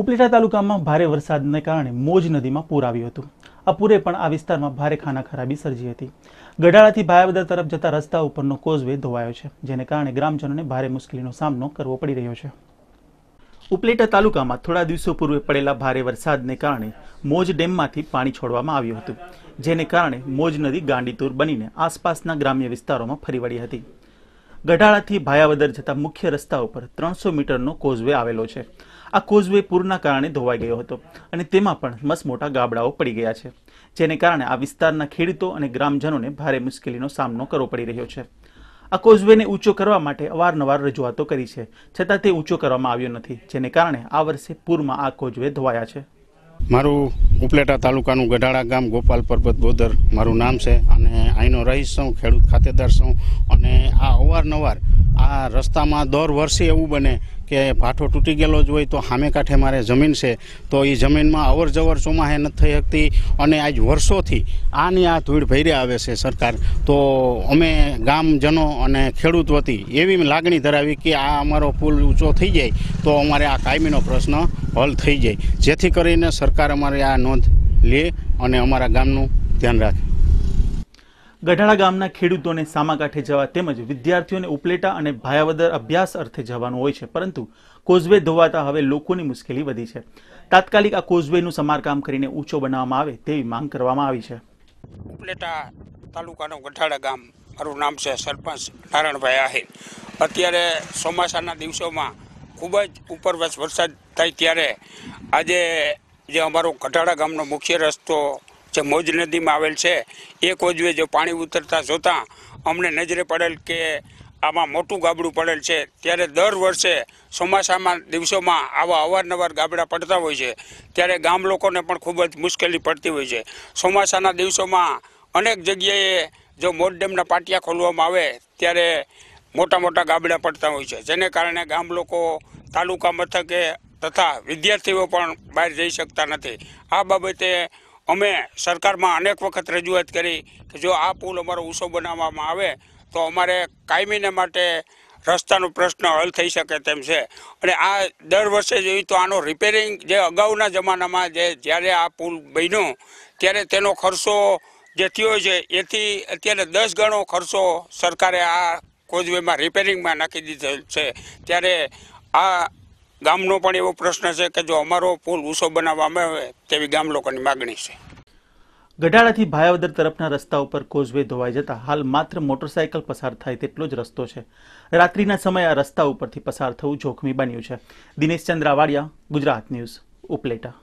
ઉપલેટા તાલુકામાં ભારે વરસાદને કારણે મોજ નદીમાં પૂર આવ્યું હતું આ પૂરે પણ આ વિસ્તારમાં ભારે ખાના ખરાબી સર્જી હતી ગઢાળાથી ભાયાવદર તરફ જતા રસ્તા ઉપરનો કોઝવે ધોવાયો છે જેને કારણે ગ્રામજનોને ભારે મુશ્કેલીનો સામનો કરવો પડી રહ્યો છે ઉપલેટા તાલુકામાં થોડા દિવસો પૂર્વે પડેલા ભારે વરસાદને કારણે મોજ ડેમમાંથી પાણી છોડવામાં આવ્યું હતું જેને કારણે મોજ નદી ગાંડીતુર બનીને આસપાસના ગ્રામ્ય વિસ્તારોમાં ફરી વળી હતી ગઢાળાથી ભાયાવદર જતા મુખ્ય રસ્તા ઉપર ત્રણસો મીટરનો કોઝવે આવેલો છે આ કોઝવે પૂરના કારણે ધોવાઈ ગયો હતો અને તેમાં પણ મસ મોટા ગાબડાઓ પડી ગયા છે જેને કારણે આ વિસ્તારના ખેડૂતો અને ગ્રામજનોને ભારે મુશ્કેલીનો સામનો કરવો પડી રહ્યો છે આ કોઝવેને ઊંચો કરવા માટે અવારનવાર રજૂઆતો કરી છે છતાં તે ઊંચો કરવામાં આવ્યો નથી જેને કારણે આ વર્ષે પૂરમાં આ કોઝવે ધોવાયા છે મારું ઉપલેટા તાલુકાનું ગઢાળા ગામ ગોપાલ પરબત બોદર મારું નામ છે અને અહીંનો રહીશ છું ખેડૂત ખાતેદાર છું અને આ અવારનવાર આ રસ્તામાં દર વર્ષે એવું બને કે પાઠો તૂટી ગયેલો જ હોય તો સામે કાંઠે મારે જમીન છે તો એ જમીનમાં અવર જવર ચોમાહે નથી થઈ શકતી અને આજ વર્ષોથી આની આ ધૂળ ભરી આવે છે સરકાર તો અમે ગામજનો અને ખેડૂત વતી એવી લાગણી ધરાવી કે આ અમારો પુલ ઊંચો થઈ જાય તો અમારે આ કાયમીનો પ્રશ્ન હલ થઈ જાય જેથી કરીને સરકાર અમારે આ નોંધ લે અને અમારા ગામનું ધ્યાન રાખે ગઢાળા ગામના ખેડૂતોને સામાકાંઠે જવા તેમજ વિદ્યાર્થીઓને ઉપલેટા અને ભાયાવદર અભ્યાસ અર્થે જવાનું હોય છે પરંતુ કોઝવે ધોવાતા હવે લોકોની મુશ્કેલી વધી છે તાત્કાલિક આ કોઝવેનું સમારકામ કરીને ઊંચો બનાવવામાં આવે તેવી માંગ કરવામાં આવી છે ઉપલેટા તાલુકાનો ગઢાળા ગામ મારું નામ છે સરપંચ નારાયણભાઈ આહિર અત્યારે ચોમાસાના દિવસોમાં ખૂબ જ ઉપરવશ વરસાદ થાય ત્યારે આજે જે અમારો ગઢાળા ગામનો મુખ્ય રસ્તો જે મોજ નદીમાં આવેલ છે એ કોજવે જો પાણી ઉતરતા જોતાં અમને નજરે પડેલ કે આમાં મોટું ગાબડું પડેલ છે ત્યારે દર વર્ષે ચોમાસામાં દિવસોમાં આવા અવારનવાર ગાબડા પડતા હોય છે ત્યારે ગામ લોકોને પણ ખૂબ જ મુશ્કેલી પડતી હોય છે ચોમાસાના દિવસોમાં અનેક જગ્યાએ જો મોટ ડેમના પાટિયા ખોલવામાં આવે ત્યારે મોટા મોટા ગાબડા પડતા હોય છે જેને કારણે ગામ લોકો તાલુકા મથકે તથા વિદ્યાર્થીઓ પણ બહાર જઈ શકતા નથી આ બાબતે અમે સરકારમાં અનેક વખત રજૂઆત કરી કે જો આ પુલ અમારો ઊંચો બનાવવામાં આવે તો અમારે કાયમીને માટે રસ્તાનો પ્રશ્ન હલ થઈ શકે તેમ છે અને આ દર વર્ષે જોઈએ તો આનો રિપેરિંગ જે અગાઉના જમાનામાં જે જ્યારે આ પુલ બન્યો ત્યારે તેનો ખર્ચો જે થયો છે એથી અત્યારે દસ ગણો ખર્ચો સરકારે આ કોઝવેમાં રિપેરિંગમાં નાખી દીધો છે ત્યારે આ ગામનો પણ એવો પ્રશ્ન છે કે જો અમારો પુલ ઊંચો બનાવવામાં આવે તેવી ગામ લોકોની માગણી છે ગઢાળાથી ભાયાવદર તરફના રસ્તા ઉપર કોઝવે ધોવાઈ જતા હાલ માત્ર મોટરસાયકલ પસાર થાય તેટલો જ રસ્તો છે રાત્રિના સમયે આ રસ્તા ઉપરથી પસાર થવું જોખમી બન્યું છે દિનેશ ચંદ્રાવાડિયા ગુજરાત ન્યૂઝ ઉપલેટા